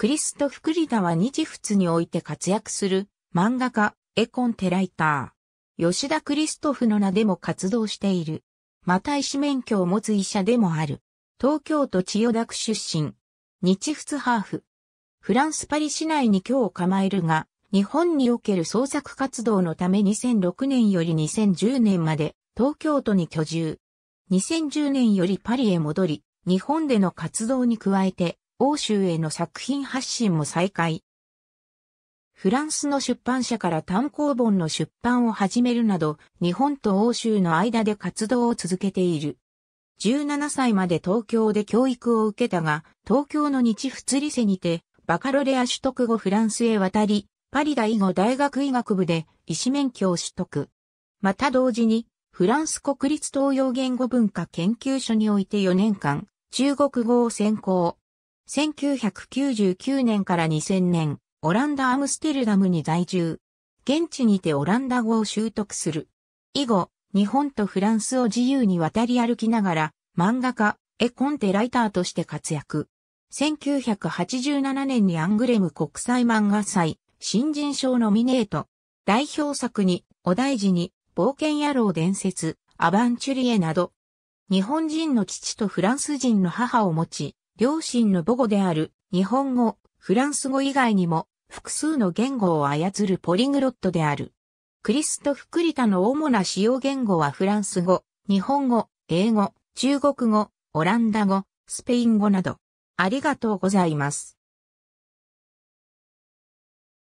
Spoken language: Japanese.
クリストフ・クリダは日仏において活躍する漫画家、エコンテライター。吉田クリストフの名でも活動している。また医師免許を持つ医者でもある。東京都千代田区出身。日仏ハーフ。フランスパリ市内に今日構えるが、日本における創作活動のため2006年より2010年まで東京都に居住。2010年よりパリへ戻り、日本での活動に加えて、欧州への作品発信も再開。フランスの出版社から単行本の出版を始めるなど、日本と欧州の間で活動を続けている。17歳まで東京で教育を受けたが、東京の日仏理セにて、バカロレア取得後フランスへ渡り、パリ大後大学医学部で医師免許を取得。また同時に、フランス国立東洋言語文化研究所において4年間、中国語を専攻。1999年から2000年、オランダ・アムステルダムに在住。現地にてオランダ語を習得する。以後、日本とフランスを自由に渡り歩きながら、漫画家、絵コンテライターとして活躍。1987年にアングレム国際漫画祭、新人賞ノミネート。代表作に、お大事に、冒険野郎伝説、アバンチュリエなど、日本人の父とフランス人の母を持ち、両親の母語である日本語、フランス語以外にも複数の言語を操るポリグロットである。クリストフ・クリタの主な使用言語はフランス語、日本語、英語、中国語、オランダ語、スペイン語など。ありがとうございます。